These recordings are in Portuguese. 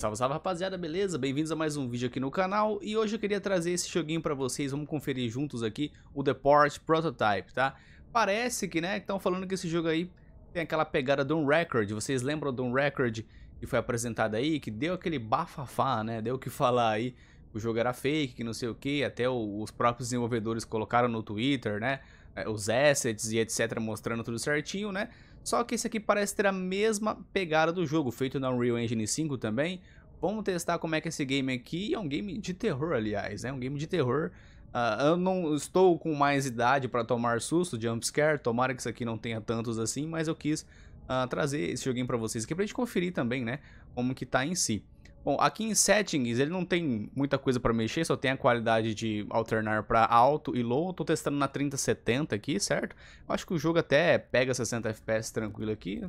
Salve, salve rapaziada, beleza? Bem-vindos a mais um vídeo aqui no canal e hoje eu queria trazer esse joguinho pra vocês, vamos conferir juntos aqui o The Port Prototype, tá? Parece que, né, estão falando que esse jogo aí tem aquela pegada do Record, vocês lembram do Record que foi apresentado aí, que deu aquele bafafá, né, deu o que falar aí, o jogo era fake, que não sei o que, até os próprios desenvolvedores colocaram no Twitter, né, é, os assets e etc, mostrando tudo certinho, né, só que esse aqui parece ter a mesma pegada do jogo, feito na Unreal Engine 5 também. Vamos testar como é que é esse game aqui é um game de terror, aliás, é um game de terror. Uh, eu não estou com mais idade para tomar susto, jumpscare, tomara que isso aqui não tenha tantos assim, mas eu quis uh, trazer esse joguinho para vocês aqui a gente conferir também, né, como que tá em si. Bom, aqui em Settings ele não tem muita coisa para mexer, só tem a qualidade de alternar para alto e low. Estou testando na 3070 aqui, certo? Eu acho que o jogo até pega 60 FPS tranquilo aqui.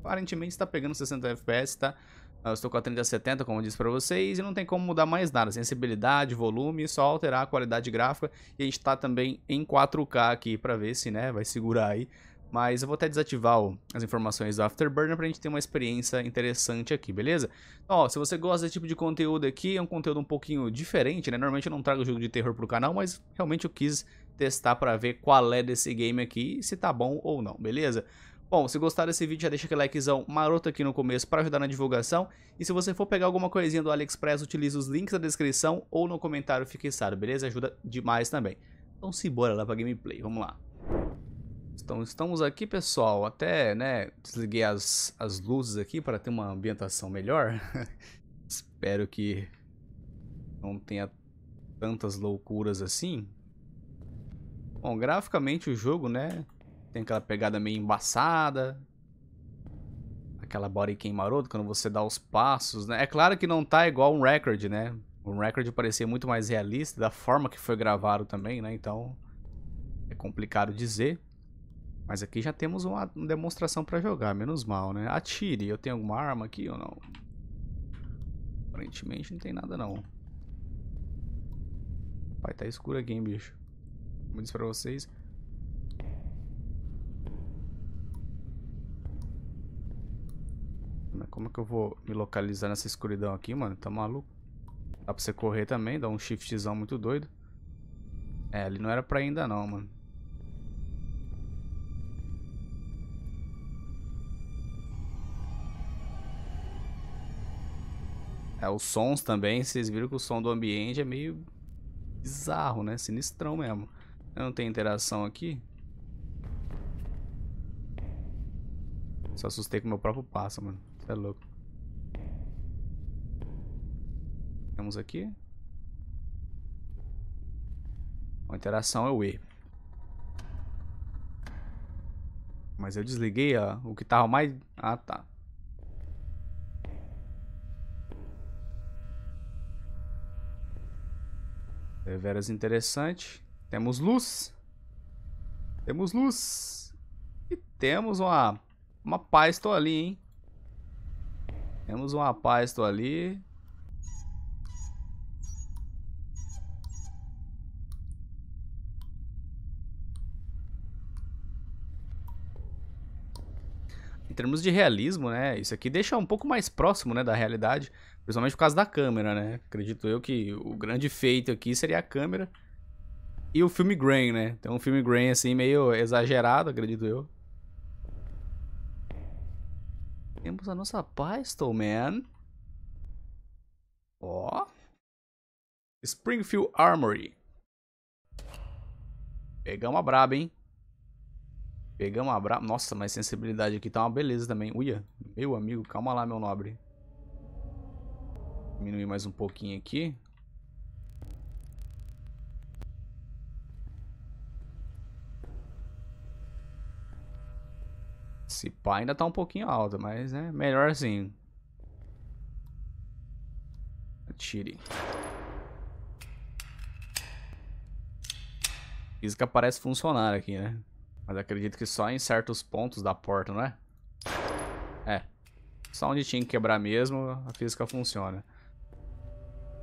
Aparentemente está pegando 60 FPS, tá? Eu estou com a 3070, como eu disse para vocês, e não tem como mudar mais nada. Sensibilidade, volume, só alterar a qualidade gráfica. E a gente está também em 4K aqui para ver se né, vai segurar aí mas eu vou até desativar as informações do Afterburner pra gente ter uma experiência interessante aqui, beleza? Então, ó, se você gosta desse tipo de conteúdo aqui, é um conteúdo um pouquinho diferente, né? Normalmente eu não trago jogo de terror pro canal, mas realmente eu quis testar pra ver qual é desse game aqui, se tá bom ou não, beleza? Bom, se gostar desse vídeo, já deixa aquele likezão maroto aqui no começo para ajudar na divulgação. E se você for pegar alguma coisinha do AliExpress, utilize os links na descrição ou no comentário fixado, beleza? Ajuda demais também. Então se bora lá pra gameplay, vamos lá. Então, estamos aqui, pessoal. Até, né, desliguei as, as luzes aqui para ter uma ambientação melhor. Espero que não tenha tantas loucuras assim. Bom, graficamente o jogo, né, tem aquela pegada meio embaçada. Aquela body quem maroto, quando você dá os passos, né? É claro que não tá igual um record, né? Um record parecia muito mais realista, da forma que foi gravado também, né? Então, é complicado dizer. Mas aqui já temos uma demonstração para jogar, menos mal, né? Atire, eu tenho alguma arma aqui ou não? Aparentemente não tem nada não. vai tá escuro aqui, hein, bicho. Como eu disse pra vocês, Como é que eu vou me localizar nessa escuridão aqui, mano? Tá maluco? Dá pra você correr também, dá um shiftzão muito doido. É, ele não era pra ainda não, mano. É, os sons também, vocês viram que o som do ambiente é meio bizarro, né? Sinistrão mesmo. Eu não tenho interação aqui. Só assustei com meu próprio passo, mano. Você é louco. Temos aqui. A interação é o E. Mas eu desliguei ó, o que tava mais... Ah, tá. Deveras é, interessante. Temos luz. Temos luz. E temos uma, uma estou ali, hein? Temos uma estou ali. Em termos de realismo, né? Isso aqui deixa um pouco mais próximo, né, da realidade. Principalmente por causa da câmera, né? Acredito eu que o grande feito aqui seria a câmera e o filme Grain, né? Tem então, um filme Grain assim meio exagerado, acredito eu. Temos a nossa pistol, man. Ó. Oh. Springfield Armory. Pegamos a braba, hein? Pegamos a braba. Nossa, mas sensibilidade aqui tá uma beleza também. Uia, meu amigo, calma lá, meu nobre. Diminuir mais um pouquinho aqui. Se pá, ainda tá um pouquinho alta, mas é melhorzinho. Atire. Física parece funcionar aqui, né? Mas acredito que só em certos pontos da porta, não é? É. Só onde tinha que quebrar mesmo, a física funciona.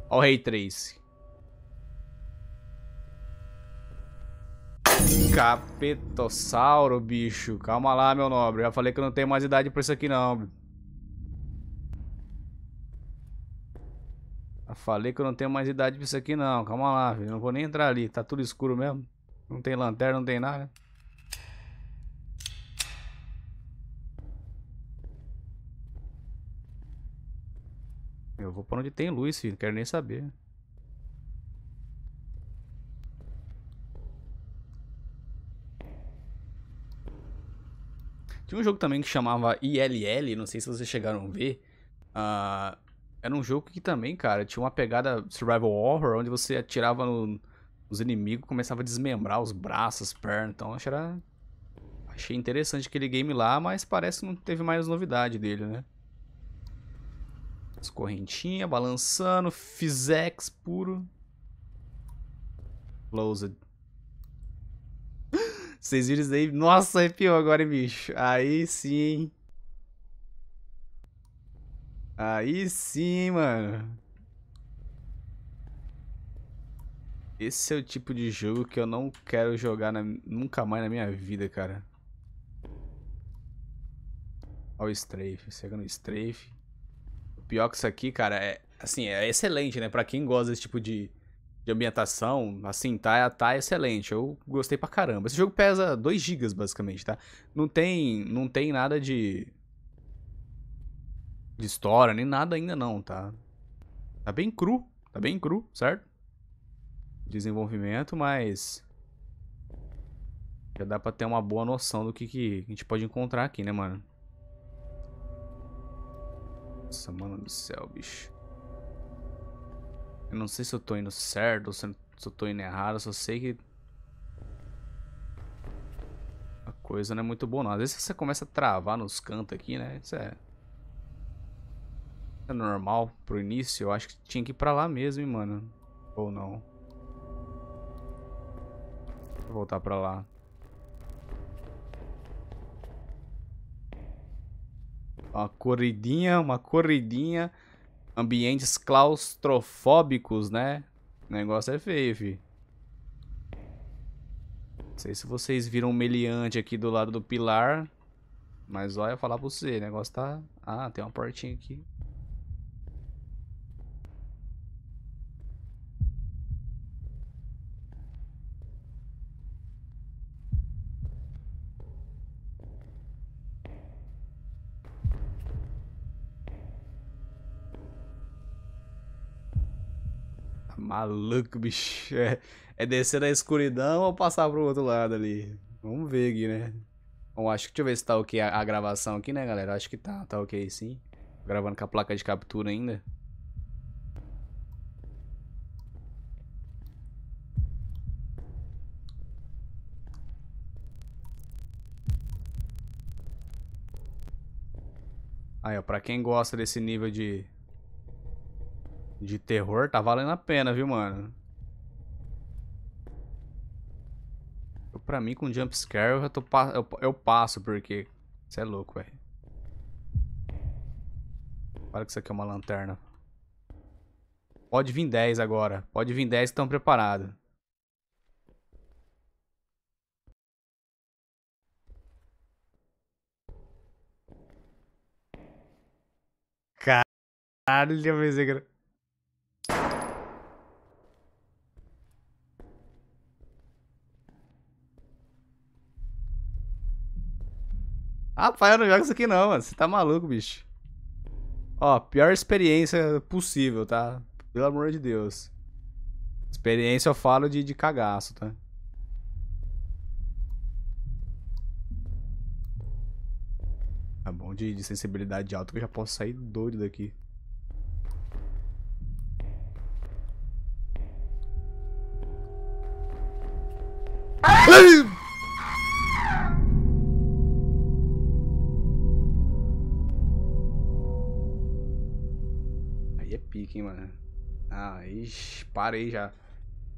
Olha o Rei 3. Capetossauro, bicho. Calma lá, meu nobre. Já falei que eu não tenho mais idade pra isso aqui, não. Já falei que eu não tenho mais idade pra isso aqui, não. Calma lá, filho. Não vou nem entrar ali. Tá tudo escuro mesmo. Não tem lanterna, não tem nada. Eu vou para onde tem luz, filho. Não quero nem saber. Tinha um jogo também que chamava ILL, não sei se vocês chegaram a ver. Uh, era um jogo que também, cara, tinha uma pegada survival horror, onde você atirava no, nos inimigos, começava a desmembrar os braços, as pernas. Então, achei, era... achei interessante aquele game lá, mas parece que não teve mais novidade dele, né? correntinha, balançando, Fizex puro. Closed. Vocês viram isso aí? Nossa, arrepiou agora, hein, bicho. Aí sim. Aí sim, mano. Esse é o tipo de jogo que eu não quero jogar na, nunca mais na minha vida, cara. Olha o strafe, chega no strafe. Pior que isso aqui, cara, é assim, é excelente, né? Pra quem gosta desse tipo de, de ambientação, assim, tá, tá excelente. Eu gostei pra caramba. Esse jogo pesa 2 GB, basicamente, tá? Não tem, não tem nada de. De história, nem nada ainda não, tá? Tá bem cru, tá bem cru, certo? Desenvolvimento, mas. Já dá pra ter uma boa noção do que, que a gente pode encontrar aqui, né, mano? Nossa, mano do céu, bicho. Eu não sei se eu tô indo certo ou se eu tô indo errado, só sei que... A coisa não é muito boa não. Às vezes você começa a travar nos cantos aqui, né? Isso é... É normal pro início. Eu acho que tinha que ir pra lá mesmo, hein, mano. Ou não. Vou voltar pra lá. Uma corridinha, uma corridinha. Ambientes claustrofóbicos, né? O negócio é feio, fi. Não sei se vocês viram um meliante aqui do lado do pilar. Mas olha, falar pra você, o negócio tá... Ah, tem uma portinha aqui. maluco, bicho. É, é descer da escuridão ou passar pro outro lado ali? Vamos ver aqui, né? Bom, acho que deixa eu ver se tá ok a, a gravação aqui, né, galera? Acho que tá, tá ok sim. Gravando com a placa de captura ainda. Aí, ó, pra quem gosta desse nível de de terror tá valendo a pena, viu, mano? Eu, pra mim, com jump scare eu, já tô, eu, eu passo, porque... Você é louco, velho. olha que isso aqui é uma lanterna. Pode vir 10 agora. Pode vir 10 que estão preparados. Caralho, meu Zegra. Rapaz, eu não jogo isso aqui não, mano. Você tá maluco, bicho. Ó, pior experiência possível, tá? Pelo amor de Deus. Experiência eu falo de, de cagaço, tá? Tá bom de, de sensibilidade alta que eu já posso sair doido daqui. Ixi, parei já.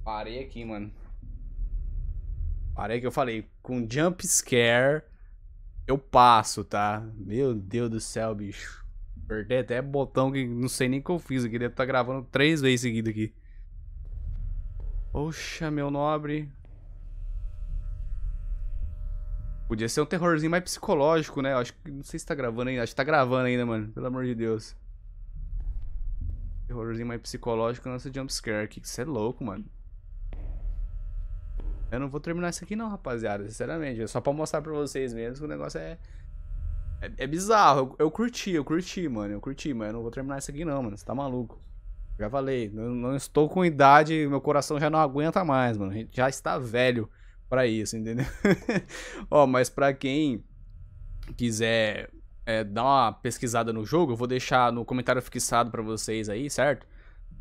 Parei aqui, mano. Parei que eu falei. Com jump scare, eu passo, tá? Meu Deus do céu, bicho. Perdi até botão que não sei nem o que eu fiz aqui. Deve estar tá gravando três vezes seguido aqui. Poxa, meu nobre. Podia ser um terrorzinho mais psicológico, né? Eu acho que não sei se tá gravando ainda. Acho que tá gravando ainda, mano. Pelo amor de Deus terrorzinho mais psicológico lança jumpscare aqui. Você é louco, mano. Eu não vou terminar isso aqui não, rapaziada. Sinceramente, é só pra mostrar pra vocês mesmo que o negócio é... É, é bizarro. Eu, eu, curti, eu curti, mano. Eu curti, mas eu não vou terminar isso aqui não, mano. Você tá maluco. Já falei, não, não estou com idade, meu coração já não aguenta mais, mano. Já está velho para isso, entendeu? Ó, mas para quem quiser é, dar uma pesquisada no jogo, eu vou deixar no comentário fixado para vocês aí, certo?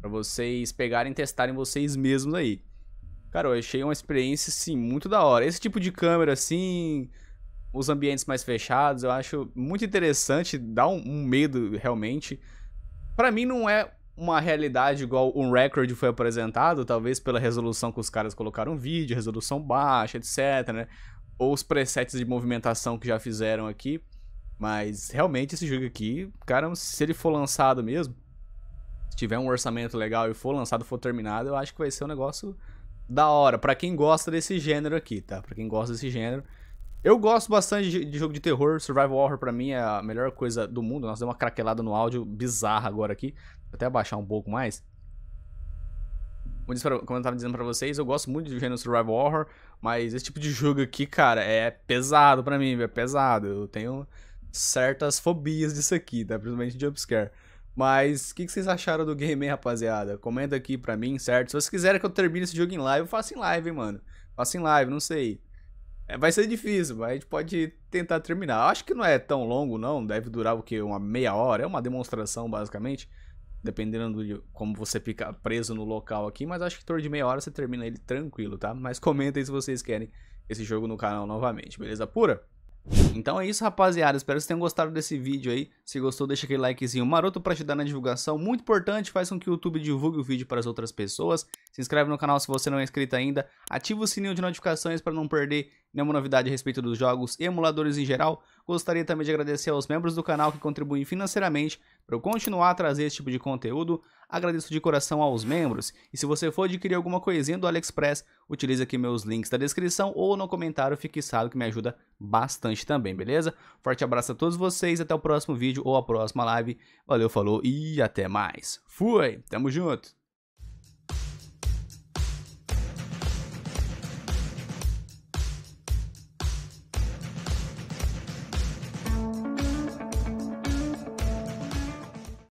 Para vocês pegarem e testarem vocês mesmos aí. Cara, eu achei uma experiência, sim, muito da hora. Esse tipo de câmera, assim, os ambientes mais fechados, eu acho muito interessante, dá um, um medo realmente. Para mim não é uma realidade igual um record foi apresentado, talvez pela resolução que os caras colocaram no vídeo, resolução baixa, etc, né? Ou os presets de movimentação que já fizeram aqui. Mas realmente esse jogo aqui, cara, se ele for lançado mesmo, se tiver um orçamento legal e for lançado, for terminado, eu acho que vai ser um negócio da hora. para quem gosta desse gênero aqui, tá? Pra quem gosta desse gênero. Eu gosto bastante de, jogo de terror. Survival Horror pra mim é a melhor coisa do mundo. Nós deu uma craquelada no áudio bizarra agora aqui. Vou até abaixar um pouco mais. Como eu tava dizendo pra vocês, eu gosto muito do gênero Survival Horror, mas esse tipo de jogo aqui, cara, é pesado pra mim, é pesado. Eu tenho certas fobias disso aqui, tá? Principalmente jumpscare. Mas o que, que, vocês acharam do game, rapaziada? Comenta aqui pra mim, certo? Se vocês quiserem que eu termine esse jogo em live, eu faço em live, hein, mano. Faço em live, não sei. É, vai ser difícil, mas a gente pode tentar terminar. Eu acho que não é tão longo, não. Deve durar o quê? Uma meia hora. É uma demonstração, basicamente. Dependendo de como você fica preso no local aqui. Mas acho que em torno de meia hora você termina ele tranquilo, tá? Mas comenta aí se vocês querem esse jogo no canal novamente, beleza pura? Então é isso, rapaziada. Espero que vocês tenham gostado desse vídeo aí. Se gostou, deixa aquele likezinho maroto para ajudar na divulgação. Muito importante, faz com que o YouTube divulgue o vídeo para as outras pessoas. Se inscreve no canal se você não é inscrito ainda. Ativa o sininho de notificações para não perder nenhuma novidade a respeito dos jogos e emuladores em geral. Gostaria também de agradecer aos membros do canal que contribuem financeiramente para eu continuar a trazer esse tipo de conteúdo. Agradeço de coração aos membros. E se você for adquirir alguma coisinha do AliExpress, utilize aqui meus links na descrição ou no comentário fixado que me ajuda bastante também, beleza? Forte abraço a todos vocês, até o próximo vídeo vídeo ou a próxima live. Valeu, falou e até mais. Fui, tamo junto.